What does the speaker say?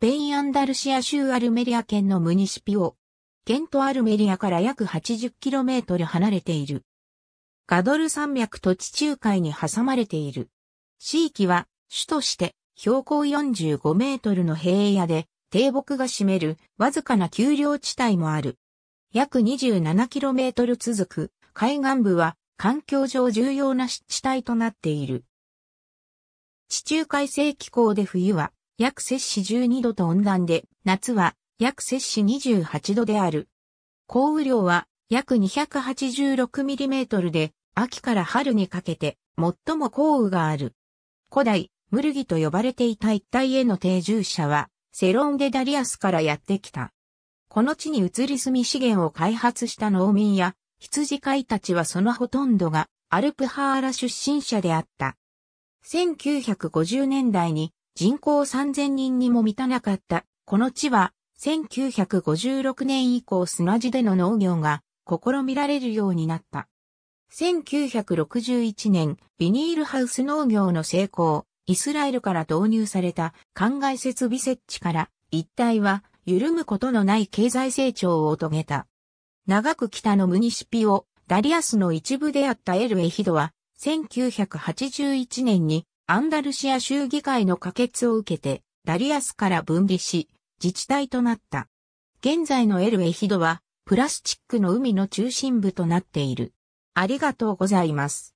ペインアンダルシア州アルメリア県のムニシピオ。県とアルメリアから約 80km 離れている。ガドル山脈と地中海に挟まれている。地域は、主として標高45メートルの平野で、低木が占めるわずかな丘陵地帯もある。約 27km 続く海岸部は環境上重要な湿地帯となっている。地中海性気候で冬は約摂氏12度と温暖で、夏は約摂氏28度である。降雨量は約2 8 6トルで、秋から春にかけて最も降雨がある。古代、ムルギと呼ばれていた一帯への定住者は、セロンデダリアスからやってきた。この地に移り住み資源を開発した農民や羊飼いたちはそのほとんどがアルプハーラ出身者であった。1950年代に人口3000人にも満たなかった。この地は、1956年以降砂地での農業が試みられるようになった。1961年、ビニールハウス農業の成功、イスラエルから導入された灌漑設備設置から、一帯は緩むことのない経済成長を遂げた。長く北のムニシピオ、ダリアスの一部であったエルエヒドは、1981年にアンダルシア州議会の可決を受けて、ダリアスから分離し、自治体となった。現在のエルエヒドは、プラスチックの海の中心部となっている。ありがとうございます。